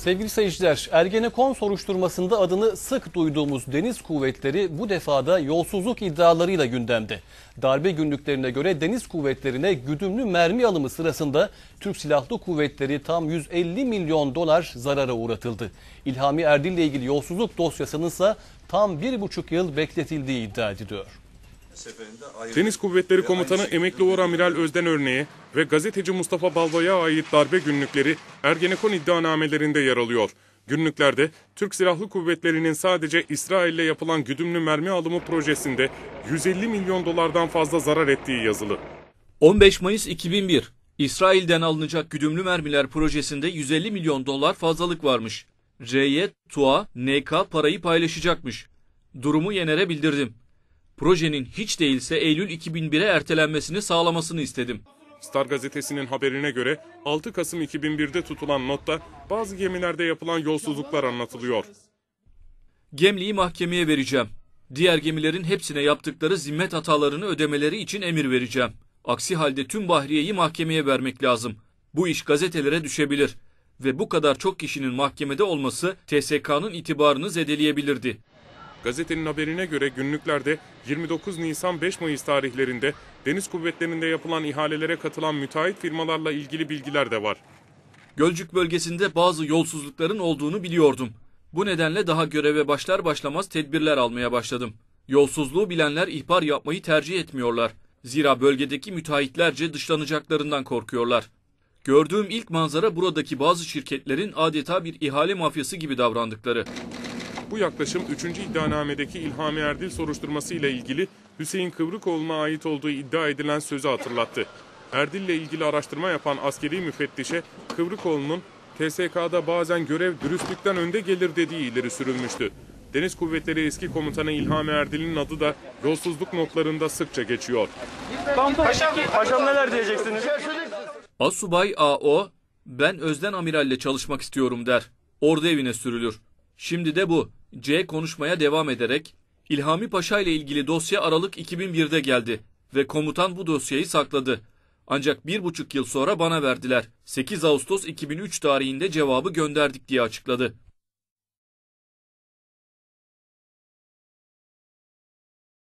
Sevgili seyirciler, Ergenekon soruşturmasında adını sık duyduğumuz Deniz Kuvvetleri bu defada yolsuzluk iddialarıyla gündemde. Darbe günlüklerine göre Deniz Kuvvetleri'ne güdümlü mermi alımı sırasında Türk Silahlı Kuvvetleri tam 150 milyon dolar zarara uğratıldı. İlhami Erdil ile ilgili yolsuzluk dosyasının ise tam 1,5 yıl bekletildiği iddia ediliyor. Deniz Kuvvetleri Komutanı Emekli amiral Özden örneği ve gazeteci Mustafa Balva'ya ait darbe günlükleri Ergenekon iddianamelerinde yer alıyor. Günlüklerde Türk Silahlı Kuvvetleri'nin sadece İsrail'le yapılan güdümlü mermi alımı projesinde 150 milyon dolardan fazla zarar ettiği yazılı. 15 Mayıs 2001 İsrail'den alınacak güdümlü mermiler projesinde 150 milyon dolar fazlalık varmış. C'ye, TUA, NK parayı paylaşacakmış. Durumu Yener'e bildirdim projenin hiç değilse Eylül 2001'e ertelenmesini sağlamasını istedim. Star gazetesinin haberine göre 6 Kasım 2001'de tutulan notta bazı gemilerde yapılan yolsuzluklar anlatılıyor. Gemliği mahkemeye vereceğim. Diğer gemilerin hepsine yaptıkları zimmet hatalarını ödemeleri için emir vereceğim. Aksi halde tüm bahriyeyi mahkemeye vermek lazım. Bu iş gazetelere düşebilir ve bu kadar çok kişinin mahkemede olması TSK'nın itibarını zedeleyebilirdi. Gazetenin haberine göre günlüklerde 29 Nisan 5 Mayıs tarihlerinde Deniz Kuvvetleri'nde yapılan ihalelere katılan müteahhit firmalarla ilgili bilgiler de var. Gölcük bölgesinde bazı yolsuzlukların olduğunu biliyordum. Bu nedenle daha göreve başlar başlamaz tedbirler almaya başladım. Yolsuzluğu bilenler ihbar yapmayı tercih etmiyorlar. Zira bölgedeki müteahhitlerce dışlanacaklarından korkuyorlar. Gördüğüm ilk manzara buradaki bazı şirketlerin adeta bir ihale mafyası gibi davrandıkları. Bu yaklaşım 3. iddianamedeki İlhami Erdil soruşturması ile ilgili Hüseyin Kıvrıkoğlu'na ait olduğu iddia edilen sözü hatırlattı. Erdil ile ilgili araştırma yapan askeri müfettişe Kıvrıkoğlu'nun TSK'da bazen görev dürüstlükten önde gelir dediği ileri sürülmüştü. Deniz Kuvvetleri eski komutanı İlhami Erdil'in adı da yolsuzluk notlarında sıkça geçiyor. Paşam, paşam neler diyeceksiniz? Asubay AO, ben Özden Amiral'le çalışmak istiyorum der. Ordu evine sürülür. Şimdi de bu. C konuşmaya devam ederek İlhami Paşa ile ilgili dosya Aralık 2001'de geldi ve komutan bu dosyayı sakladı. Ancak bir buçuk yıl sonra bana verdiler. 8 Ağustos 2003 tarihinde cevabı gönderdik diye açıkladı.